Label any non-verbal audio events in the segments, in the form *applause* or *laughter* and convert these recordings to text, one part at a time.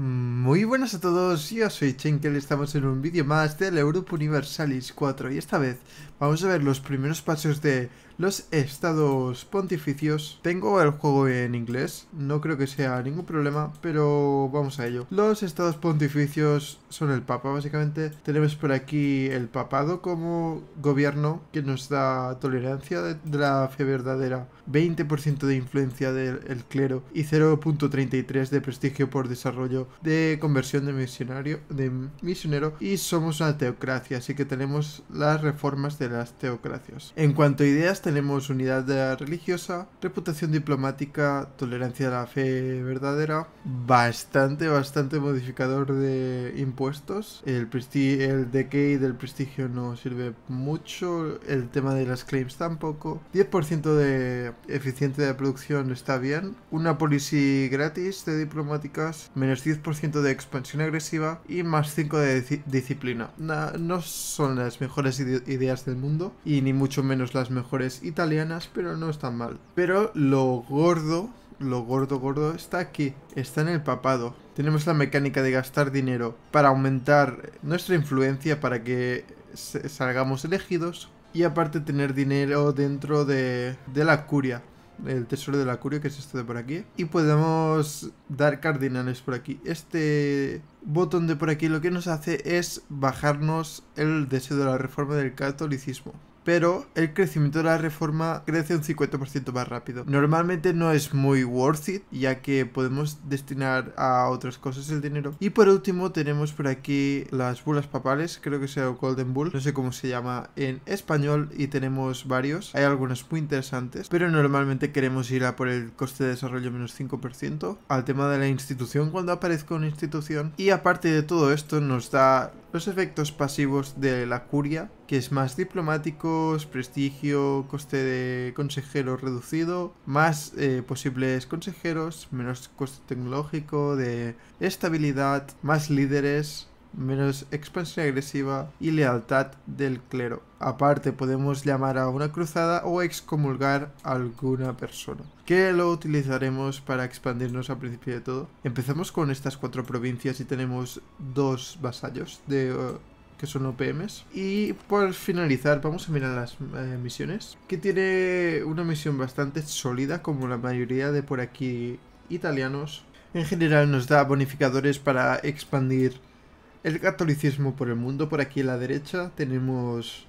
Muy buenas a todos, yo soy Chenkel, estamos en un vídeo más del Europa Universalis 4 y esta vez vamos a ver los primeros pasos de los estados pontificios. Tengo el juego en inglés, no creo que sea ningún problema, pero vamos a ello. Los estados pontificios son el Papa, básicamente. Tenemos por aquí el papado como gobierno que nos da tolerancia de, la fe verdadera, 20% de influencia del clero y 0.33 de prestigio por desarrollo de conversión de de misionero y somos una teocracia, así que tenemos las reformas de las teocracias. En cuanto a ideas tenemos unidad religiosa, reputación diplomática, tolerancia a la fe verdadera, bastante, bastante modificador de impuestos. El, el decay del prestigio no sirve mucho, el tema de las claims tampoco. 10% de eficiencia de producción está bien, una policy gratis de diplomáticas, menos 10% de expansión agresiva y más 5 de disciplina. no son las mejores ideas del mundo y ni mucho menos las mejores italianas, pero no están mal. Pero lo gordo, lo gordo gordo está aquí, está en el papado. Tenemos la mecánica de gastar dinero para aumentar nuestra influencia para que salgamos elegidos y aparte tener dinero dentro de, la curia el tesoro de la curia, que es esto de por aquí. Y podemos dar cardinales por aquí. Este botón de por aquí lo que nos hace es bajarnos el deseo de la reforma del catolicismo pero el crecimiento de la reforma crece un 50% más rápido. Normalmente no es muy worth it, ya que podemos destinar a otras cosas el dinero. Y por último tenemos por aquí las bulas papales, creo que sea el Golden Bull, no sé cómo se llama en español y tenemos varios. Hay algunos muy interesantes, pero normalmente queremos ir a por el coste de desarrollo menos 5%, al tema de la institución cuando aparezca una institución. Y aparte de todo esto nos da los efectos pasivos de la curia, que es más diplomáticos, prestigio, coste de consejero reducido, más eh, posibles consejeros, menos coste tecnológico, de estabilidad, más líderes, menos expansión agresiva y lealtad del clero. Aparte podemos llamar a una cruzada o excomulgar a alguna persona, que lo utilizaremos para expandirnos al principio de todo. Empezamos con estas cuatro provincias y tenemos dos vasallos de... Eh, que son OPMs. Y por finalizar, vamos a mirar las eh, misiones. Que tiene una misión bastante sólida, como la mayoría de por aquí italianos. En general nos da bonificadores para expandir el catolicismo por el mundo. Por aquí a la derecha tenemos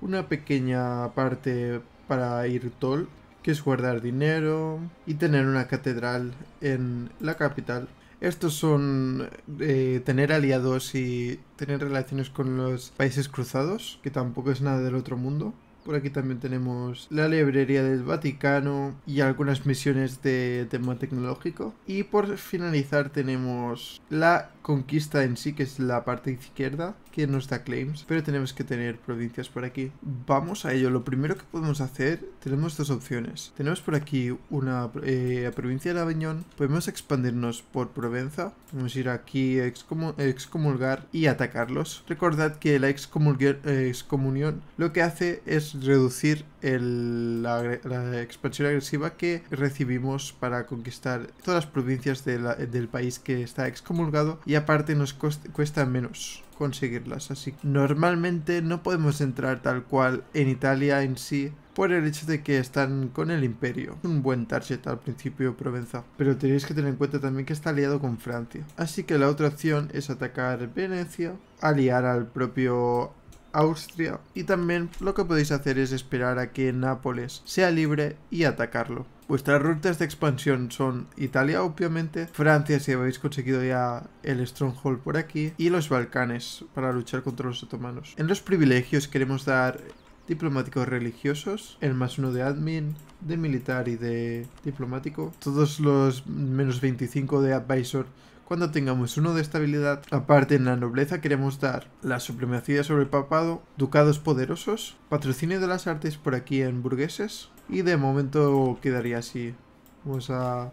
una pequeña parte para ir tol, que es guardar dinero y tener una catedral en la capital. Estos son eh, tener aliados y tener relaciones con los países cruzados, que tampoco es nada del otro mundo. Por aquí también tenemos la librería del Vaticano y algunas misiones de tema tecnológico. Y por finalizar tenemos la conquista en sí, que es la parte izquierda, que nos da claims, pero tenemos que tener provincias por aquí. Vamos a ello, lo primero que podemos hacer, tenemos dos opciones. Tenemos por aquí una eh, provincia de Aviñón, podemos expandirnos por Provenza, podemos ir aquí a excomulgar y atacarlos. Recordad que la eh, excomunión lo que hace es reducir la, expansión agresiva que recibimos para conquistar todas las provincias del país que está excomulgado y aparte nos cuesta menos conseguirlas, así que normalmente no podemos entrar tal cual en Italia en sí por el hecho de que están con el imperio. Un buen target al principio Provenza, pero tenéis que tener en cuenta también que está aliado con Francia. Así que la otra opción es atacar Venecia, aliar al propio Austria y también lo que podéis hacer es esperar a que Nápoles sea libre y atacarlo. Vuestras rutas de expansión son Italia, obviamente, Francia si habéis conseguido ya el Stronghold por aquí, y los Balcanes para luchar contra los otomanos. En los privilegios queremos dar diplomáticos religiosos, el más uno de admin, de militar y de diplomático, todos los menos 25 de advisor cuando tengamos uno de estabilidad. Aparte, en la nobleza queremos dar la supremacía sobre el papado, ducados poderosos, patrocinio de las artes por aquí en burgueses, y de momento quedaría así. Vamos a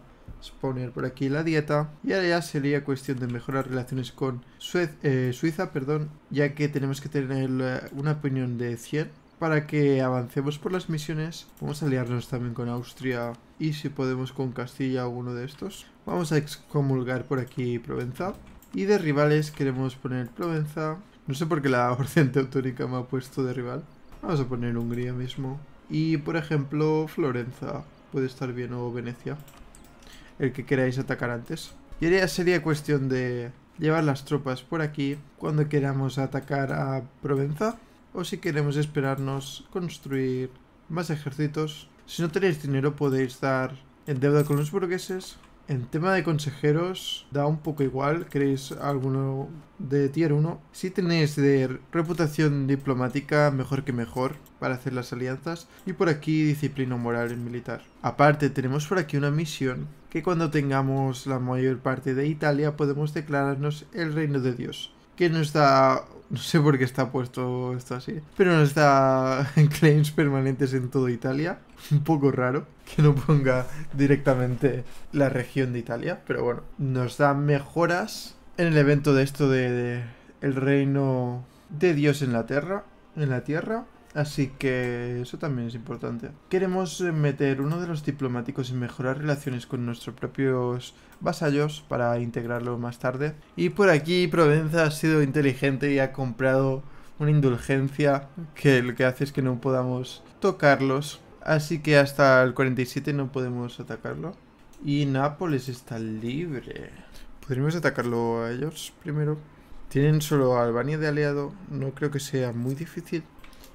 poner por aquí la dieta y ahora ya sería cuestión de mejorar relaciones con eh, Suiza, perdón, ya que tenemos que tener eh, una opinión de 100 para que avancemos por las misiones, vamos a aliarnos también con Austria y si podemos con Castilla o uno de estos. Vamos a excomulgar por aquí Provenza. Y de rivales queremos poner Provenza. No sé por qué la *laughs* Orden Teutónica me ha puesto de rival. Vamos a poner Hungría mismo. Y por ejemplo Florenza. Puede estar bien o Venecia. El que queráis atacar antes. Y sería cuestión de llevar las tropas por aquí cuando queramos atacar a Provenza o si queremos esperarnos construir más ejércitos. Si no tenéis dinero podéis dar en deuda con los burgueses. En tema de consejeros da un poco igual, queréis alguno de tier 1. Si tenéis de reputación diplomática, mejor que mejor para hacer las alianzas. Y por aquí disciplina moral y militar. Aparte tenemos por aquí una misión que cuando tengamos la mayor parte de Italia podemos declararnos el reino de Dios que no está, No sé por qué está puesto esto así, pero nos *laughs* da claims permanentes en toda Italia. Un poco raro que no ponga directamente la región de Italia, pero bueno. Nos da mejoras en el evento de esto de el reino de Dios en la tierra, en la tierra. Así que eso también es importante. Queremos eh, meter uno de los diplomáticos y mejorar relaciones con nuestros propios vasallos para integrarlo más tarde. Y por aquí Provenza ha sido inteligente y ha comprado una indulgencia que lo que hace es que no podamos tocarlos. Así que hasta el 47 no podemos atacarlo. Y Nápoles está libre. Podríamos atacarlo a ellos primero. Tienen solo Albania de aliado. No creo que sea muy difícil.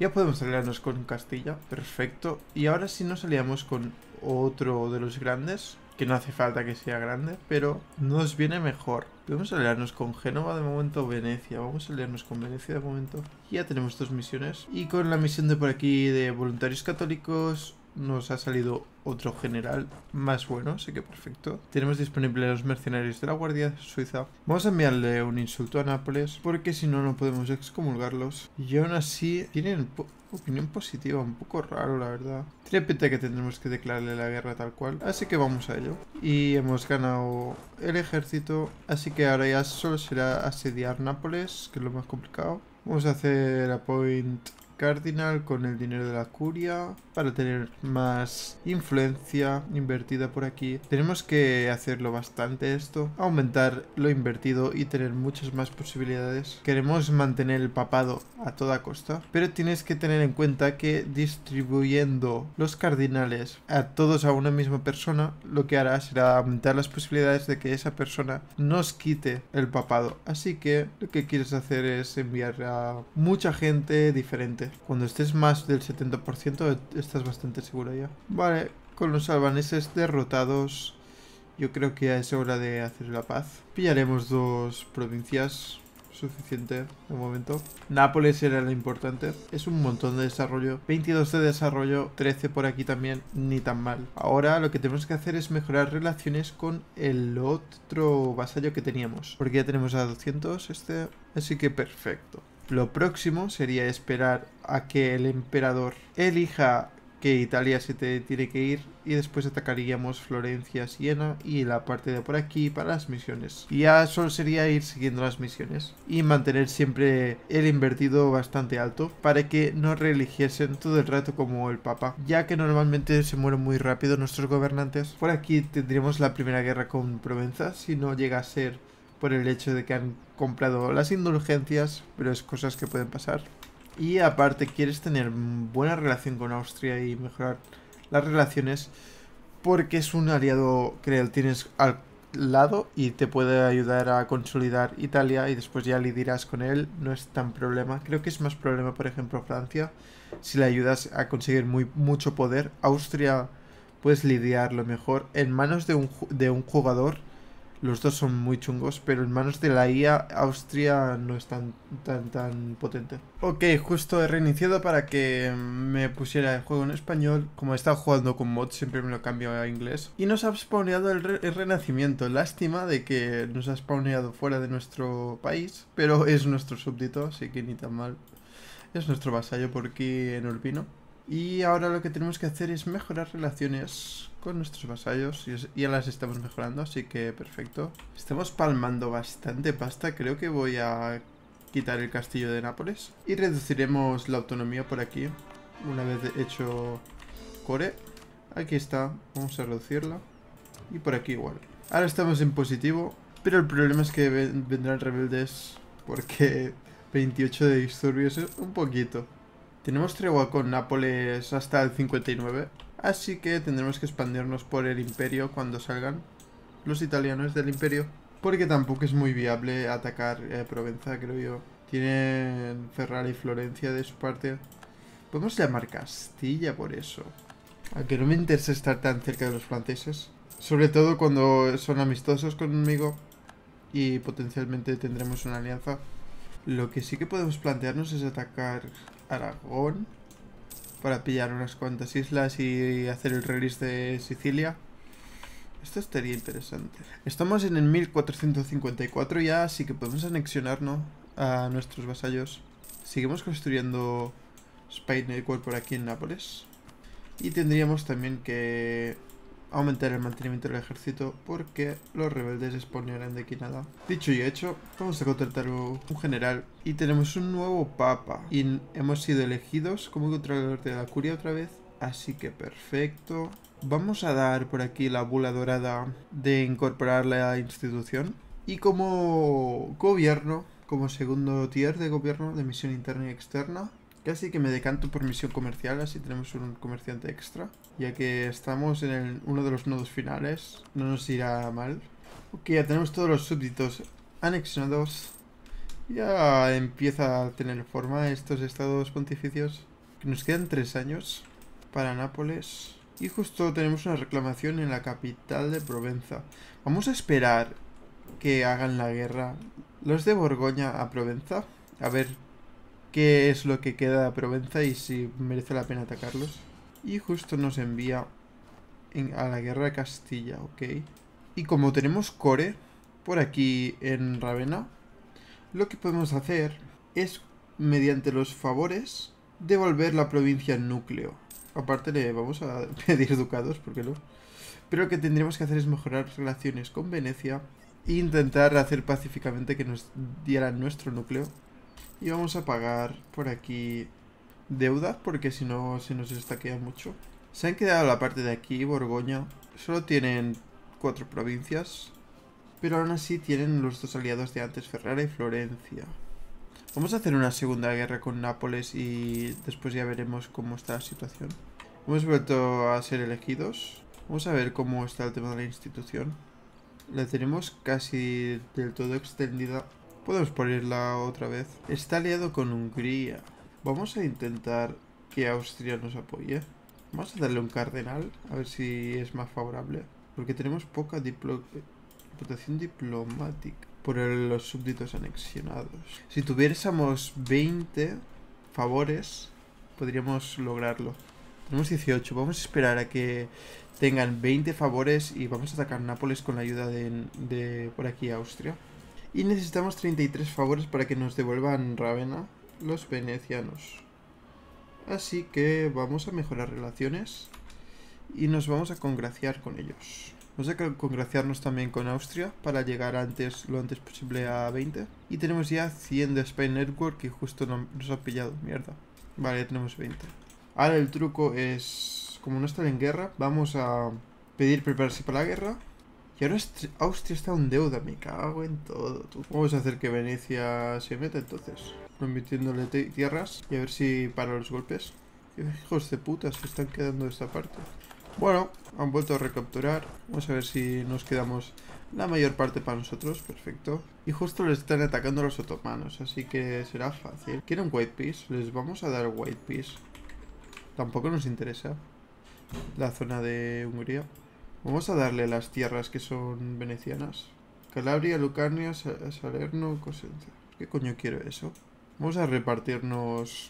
Ya podemos aliarnos con Castilla, perfecto. Y ahora si nos aliamos con otro de los grandes, que no hace falta que sea grande, pero nos viene mejor. Podemos aliarnos con Génova de momento, Venecia. Vamos a aliarnos con Venecia de momento. Ya tenemos dos misiones. Y con la misión de por aquí de voluntarios católicos, nos ha salido otro general más bueno, así que perfecto. Tenemos disponible los mercenarios de la Guardia Suiza. Vamos a enviarle un insulto a Nápoles, porque si no, no podemos excomulgarlos. Y aún así, tienen opinión positiva, un poco raro, la verdad. Tiene que tendremos que declararle la guerra tal cual, así que vamos a ello. Y hemos ganado el ejército, así que ahora ya solo será asediar Nápoles, que es lo más complicado. Vamos a hacer a point Cardinal con el dinero de la curia para tener más influencia invertida por aquí. Tenemos que hacerlo bastante esto, aumentar lo invertido y tener muchas más posibilidades. Queremos mantener el papado a toda costa, pero tienes que tener en cuenta que distribuyendo los cardinales a todos a una misma persona, lo que hará será aumentar las posibilidades de que esa persona nos quite el papado. Así que lo que quieres hacer es enviar a mucha gente diferente cuando estés más del 70% eh, estás bastante seguro ya. Vale, con los albaneses derrotados, yo creo que ya es hora de hacer la paz. Pillaremos dos provincias, suficiente de momento. Nápoles era lo importante. Es un montón de desarrollo. 22 de desarrollo, 13 por aquí también, ni tan mal. Ahora lo que tenemos que hacer es mejorar relaciones con el otro vasallo que teníamos. Porque ya tenemos a 200 este, así que perfecto. Lo próximo sería esperar a que el emperador elija que Italia se te tiene que ir y después atacaríamos Florencia, Siena y la parte de por aquí para las misiones. Y ya solo sería ir siguiendo las misiones y mantener siempre el invertido bastante alto para que no reeligiesen todo el rato como el Papa, ya que normalmente se mueren muy rápido nuestros gobernantes. Por aquí tendríamos la primera guerra con Provenza si no llega a ser por el hecho de que han comprado las indulgencias, pero es cosas que pueden pasar. Y aparte, quieres tener buena relación con Austria y mejorar las relaciones, porque es un aliado que tienes al lado y te puede ayudar a consolidar Italia y después ya lidirás con él, no es tan problema. Creo que es más problema, por ejemplo, Francia, si le ayudas a conseguir muy, mucho poder. Austria puedes lidiarlo mejor. En manos de un, de un jugador los dos son muy chungos, pero en manos de la IA, Austria no es tan, tan, tan potente. Ok, justo he reiniciado para que me pusiera el juego en español. Como he estado jugando con mods, siempre me lo cambio a inglés. Y nos ha spawneado el, renacimiento. Lástima de que nos ha spawneado fuera de nuestro país, pero es nuestro súbdito, así que ni tan mal. Es nuestro vasallo por aquí en Urbino. Y ahora lo que tenemos que hacer es mejorar relaciones con nuestros vasallos y ya las estamos mejorando, así que perfecto. Estamos palmando bastante pasta, creo que voy a quitar el castillo de Nápoles y reduciremos la autonomía por aquí una vez hecho core. Aquí está, vamos a reducirla y por aquí igual. Ahora estamos en positivo, pero el problema es que vendrán rebeldes porque 28 *laughs* de disturbios es un poquito. Tenemos tregua con Nápoles hasta el 59, así que tendremos que expandirnos por el Imperio cuando salgan los italianos del Imperio. Porque tampoco es muy viable atacar eh, Provenza, creo yo. Tienen Ferrari y Florencia de su parte. Podemos llamar Castilla por eso. Aunque no me interesa estar tan cerca de los franceses. Sobre todo cuando son amistosos conmigo y potencialmente tendremos una alianza. Lo que sí que podemos plantearnos es atacar Aragón para pillar unas cuantas islas y hacer el release de Sicilia. Esto estaría interesante. Estamos en el 1454 ya, así que podemos anexionarnos a nuestros vasallos. Seguimos construyendo Spite Network por aquí en Nápoles. Y tendríamos también que aumentar el mantenimiento del ejército porque los rebeldes exponerán de aquí nada. Dicho y hecho, vamos a contratar un general y tenemos un nuevo papa y hemos sido elegidos como controlador de la curia otra vez, así que perfecto. Vamos a dar por aquí la bula dorada de incorporar la institución y como gobierno, como segundo tier de gobierno de misión interna y externa, Casi que me decanto por misión comercial, así tenemos un comerciante extra. Ya que estamos en uno de los nodos finales, no nos irá mal. Ok, ya tenemos todos los súbditos anexionados. Ya empieza a tener forma estos estados pontificios. Nos quedan tres años para Nápoles. Y justo tenemos una reclamación en la capital de Provenza. Vamos a esperar que hagan la guerra los de Borgoña a Provenza. A ver qué es lo que queda de Provenza y si merece la pena atacarlos. Y justo nos envía a la guerra de Castilla, ok. Y como tenemos core por aquí en Ravena, lo que podemos hacer es, mediante los favores, devolver la provincia núcleo. Aparte le vamos a *laughs* pedir ducados, ¿por qué no? Pero lo que tendríamos que hacer es mejorar relaciones con Venecia e intentar hacer pacíficamente que nos dieran nuestro núcleo y vamos a pagar por aquí deuda, porque si no se nos destaquea mucho. Se han quedado la parte de aquí, Borgoña. Solo tienen cuatro provincias. Pero aún así tienen los dos aliados de antes, Ferrara y Florencia. Vamos a hacer una segunda guerra con Nápoles y después ya veremos cómo está la situación. Hemos vuelto a ser elegidos. Vamos a ver cómo está el tema de la institución. La tenemos casi del todo extendida Podemos ponerla otra vez. Está aliado con Hungría. Vamos a intentar que Austria nos apoye. Vamos a darle un cardenal, a ver si es más favorable. Porque tenemos poca reputación diplomática por los súbditos anexionados. Si tuviésemos 20 favores, podríamos lograrlo. Tenemos 18, vamos a esperar a que tengan 20 favores y vamos a atacar Nápoles con la ayuda de, de por aquí Austria. Y necesitamos 33 favores para que nos devuelvan Ravena los venecianos. Así que vamos a mejorar relaciones y nos vamos a congraciar con ellos. Vamos a congraciarnos también con Austria para llegar antes, lo antes posible a 20. Y tenemos ya 100 de Spy Network y justo nos ha pillado, mierda. Vale, ya tenemos 20. Ahora el truco es, como no están en guerra, vamos a pedir prepararse para la guerra y ahora Austria está en deuda, me cago en todo. Vamos a hacer que Venecia se meta entonces. Prometiéndole tierras y a ver si para los golpes. hijos de puta se están quedando de esta parte. Bueno, han vuelto a recapturar. Vamos a ver si nos quedamos la mayor parte para nosotros. Perfecto. Y justo les están atacando los otomanos, así que será fácil. ¿Quieren White Peace? Les vamos a dar White Peace. Tampoco nos interesa la zona de Hungría. Vamos a darle las tierras que son venecianas. Calabria, Lucania, Salerno, Cosenza. ¿Qué coño quiero eso? Vamos a repartirnos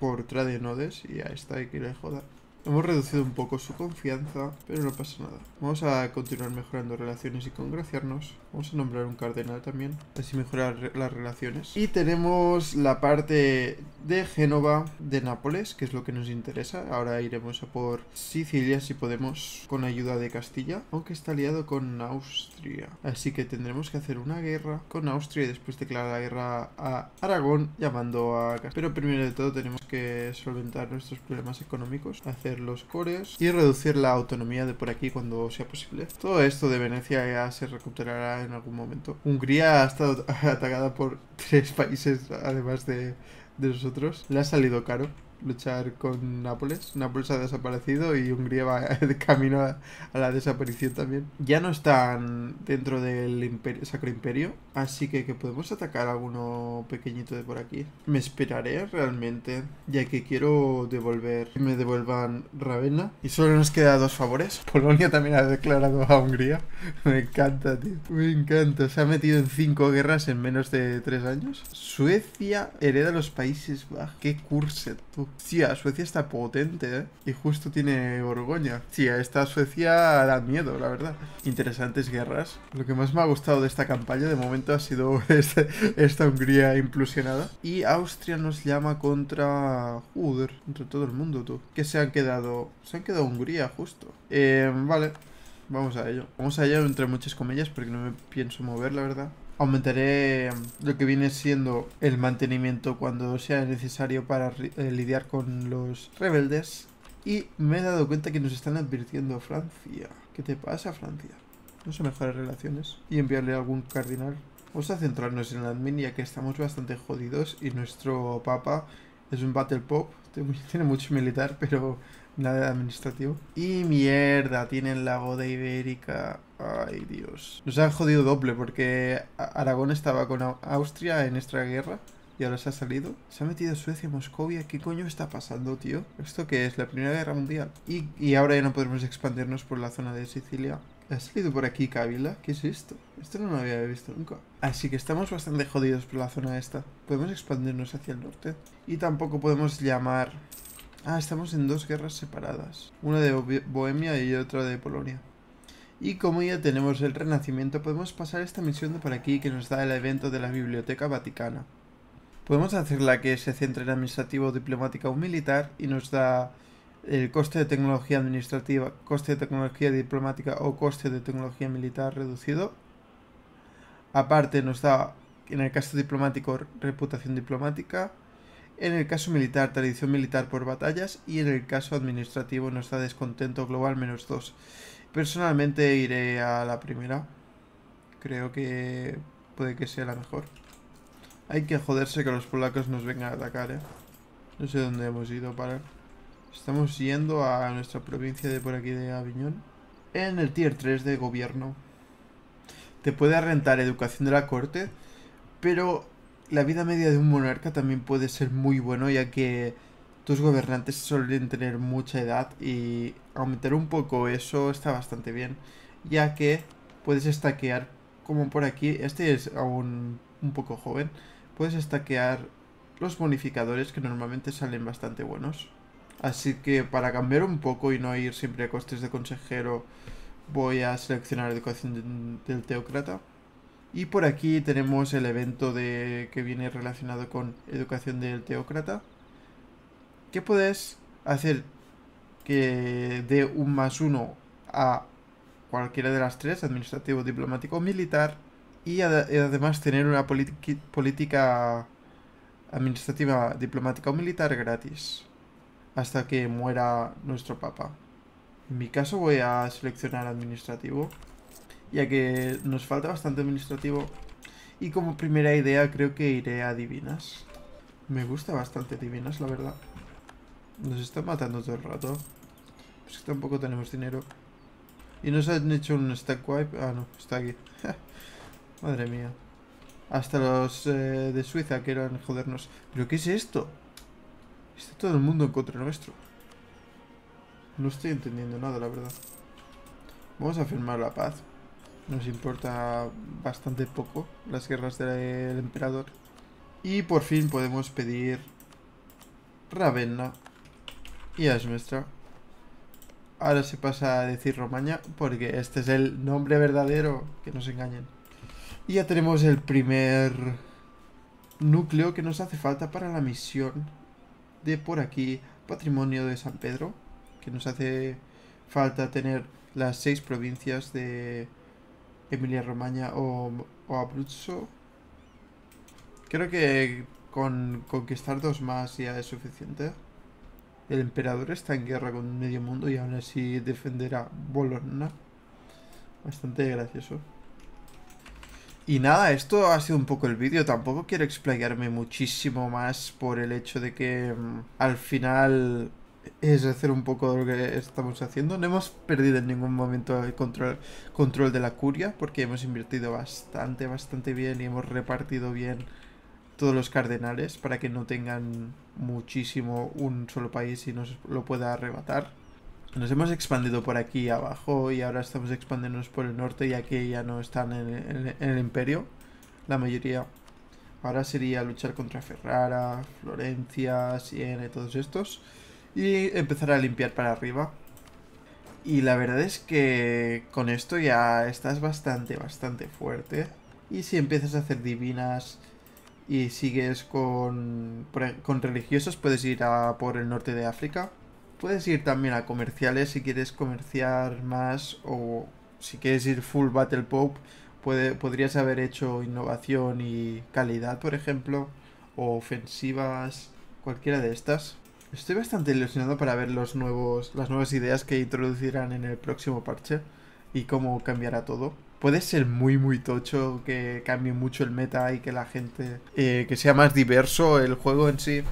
por tradenodes y a esta hay que le joda. Hemos reducido un poco su confianza, pero no pasa nada. Vamos a continuar mejorando relaciones y congraciarnos. Vamos a nombrar un cardenal también, así mejorar las relaciones. Y tenemos la parte de Génova, de Nápoles, que es lo que nos interesa. Ahora iremos a por Sicilia si podemos, con ayuda de Castilla, aunque está aliado con Austria. Así que tendremos que hacer una guerra con Austria y después declarar la guerra a Aragón, llamando a Castilla. Pero primero de todo tenemos que solventar nuestros problemas económicos, hacer los cores y reducir la autonomía de por aquí cuando sea posible. Todo esto de Venecia ya se recuperará en algún momento. Hungría ha estado *laughs* atacada por tres países, además de, de nosotros. Le ha salido caro luchar con Nápoles. Nápoles ha desaparecido y Hungría va *laughs* de camino a, la desaparición también. Ya no están dentro del Sacro Imperio, así que, que podemos atacar a alguno pequeñito de por aquí. Me esperaré realmente, ya que quiero devolver, que me devuelvan Ravenna. Y solo nos queda dos favores. *laughs* Polonia también ha declarado a Hungría. *laughs* Me encanta, tío. Me encanta. Se ha metido en cinco guerras en menos de tres años. Suecia hereda los Países Bajos. Qué curse tú a Suecia está potente, ¿eh? Y justo tiene Borgoña. a esta Suecia da miedo, la verdad. Interesantes guerras. Lo que más me ha gustado de esta campaña de momento ha sido *laughs* este, esta Hungría implusionada. Y Austria nos llama contra... Joder, contra todo el mundo, tú. Que se han quedado... Se han quedado Hungría, justo. Eh, vale. Vamos a ello. Vamos a ello entre muchas comillas porque no me pienso mover, la verdad. Aumentaré mm, lo que viene siendo el mantenimiento cuando sea necesario para eh, lidiar con los rebeldes. Y me he dado cuenta que nos están advirtiendo Francia. ¿Qué te pasa, Francia? No se mejores relaciones. Y enviarle algún cardinal. Vamos a centrarnos en la admin ya que estamos bastante jodidos y nuestro papa es un battle pop. Tiene mucho militar, pero la de administrativo. Y mierda, tienen lago de ibérica. Ay, Dios. Nos han jodido doble porque Aragón estaba con Austria en esta guerra. Y ahora se ha salido. Se ha metido Suecia, Moscovia. ¿Qué coño está pasando, tío? ¿Esto qué es? ¿La Primera Guerra Mundial? Y, ahora ya no podemos expandirnos por la zona de Sicilia. ¿Ha salido por aquí Kabila? ¿Qué es esto? Esto no lo había visto nunca. Así que estamos bastante jodidos por la zona esta. Podemos expandirnos hacia el norte. Y tampoco podemos llamar Ah, estamos en dos guerras separadas. Una de Bohemia y otra de Polonia. Y como ya tenemos el renacimiento, podemos pasar esta misión de por aquí que nos da el evento de la Biblioteca Vaticana. Podemos hacerla que se centre en administrativo, diplomática o militar y nos da el coste de tecnología administrativa, coste de tecnología diplomática o coste de tecnología militar reducido. Aparte nos da, en el caso diplomático, reputación diplomática en el caso militar, tradición militar por batallas, y en el caso administrativo no está descontento global menos 2. Personalmente iré a la primera. Creo que puede que sea la mejor. Hay que joderse que los polacos nos vengan a atacar, ¿eh? No sé dónde hemos ido para... Estamos yendo a nuestra provincia de por aquí de Aviñón. En el tier 3 de gobierno. Te puede rentar educación de la corte, pero la vida media de un monarca también puede ser muy bueno, ya que tus gobernantes suelen tener mucha edad y aumentar un poco eso está bastante bien, ya que puedes estaquear, como por aquí, este es aún un poco joven, puedes estaquear los bonificadores que normalmente salen bastante buenos. Así que para cambiar un poco y no ir siempre a costes de consejero, voy a seleccionar educación del teócrata. Y por aquí tenemos el evento de, que viene relacionado con educación del teócrata. Que puedes hacer que dé un más uno a cualquiera de las tres, administrativo, diplomático o militar. Y además tener una política administrativa, diplomática o militar gratis. Hasta que muera nuestro papa. En mi caso voy a seleccionar administrativo ya que nos falta bastante administrativo. Y como primera idea creo que iré a Divinas. Me gusta bastante Divinas, la verdad. Nos están matando todo el rato. Pues que tampoco tenemos dinero. Y nos han hecho un stack wipe. Ah, no, está aquí. Madre mía. Hasta los eh, de Suiza querían jodernos. ¿Pero qué es esto? Está todo el mundo en contra nuestro. No estoy entendiendo nada, la verdad. Vamos a firmar la paz. Nos importa bastante poco las guerras del emperador. Y por fin podemos pedir Ravenna y Asmestra. Ahora se pasa a decir Romaña porque este es el nombre verdadero, que nos se engañen. Y ya tenemos el primer núcleo que nos hace falta para la misión de por aquí, Patrimonio de San Pedro, que nos hace falta tener las seis provincias de Emilia Romagna o, Abruzzo. Creo que con conquistar dos más ya es suficiente. El emperador está en guerra con medio mundo y aún así defenderá Bologna. Bastante gracioso. Y nada, esto ha sido un poco el vídeo. Tampoco quiero explayarme muchísimo más por el hecho de que mm, al final es hacer un poco lo que estamos haciendo. No hemos perdido en ningún momento el control, control de la curia, porque hemos invertido bastante, bastante bien y hemos repartido bien todos los cardenales para que no tengan muchísimo un solo país y nos lo pueda arrebatar. Nos hemos expandido por aquí abajo y ahora estamos expandiéndonos por el norte y aquí ya no están en, en el imperio, la mayoría. Ahora sería luchar contra Ferrara, Florencia, Siena y todos estos y empezar a limpiar para arriba. Y la verdad es que con esto ya estás bastante, bastante fuerte. Y si empiezas a hacer divinas y sigues con, con religiosos, puedes ir a por el norte de África. Puedes ir también a comerciales si quieres comerciar más o si quieres ir full Battle pop puede, podrías haber hecho innovación y calidad, por ejemplo, o ofensivas, cualquiera de estas. Estoy bastante ilusionado para ver los nuevos, las nuevas ideas que introducirán en el próximo parche y cómo cambiará todo. Puede ser muy, muy tocho, que cambie mucho el meta y que la gente... Eh, que sea más diverso el juego en sí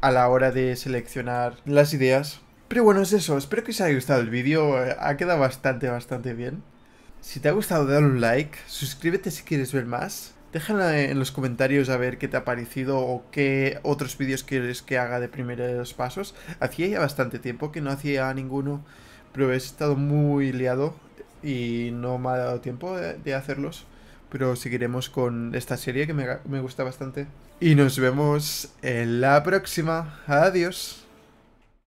a la hora de seleccionar las ideas. Pero bueno, es eso. Espero que os haya gustado el vídeo. Ha quedado bastante, bastante bien. Si te ha gustado, dale un like. Suscríbete si quieres ver más. Déjala en los comentarios a ver qué te ha parecido o qué otros vídeos quieres que haga de primeros pasos. Hacía ya bastante tiempo que no hacía ninguno, pero he estado muy liado y no me ha dado tiempo de, hacerlos. Pero seguiremos con esta serie que me gusta bastante. Y nos vemos en la próxima. Adiós.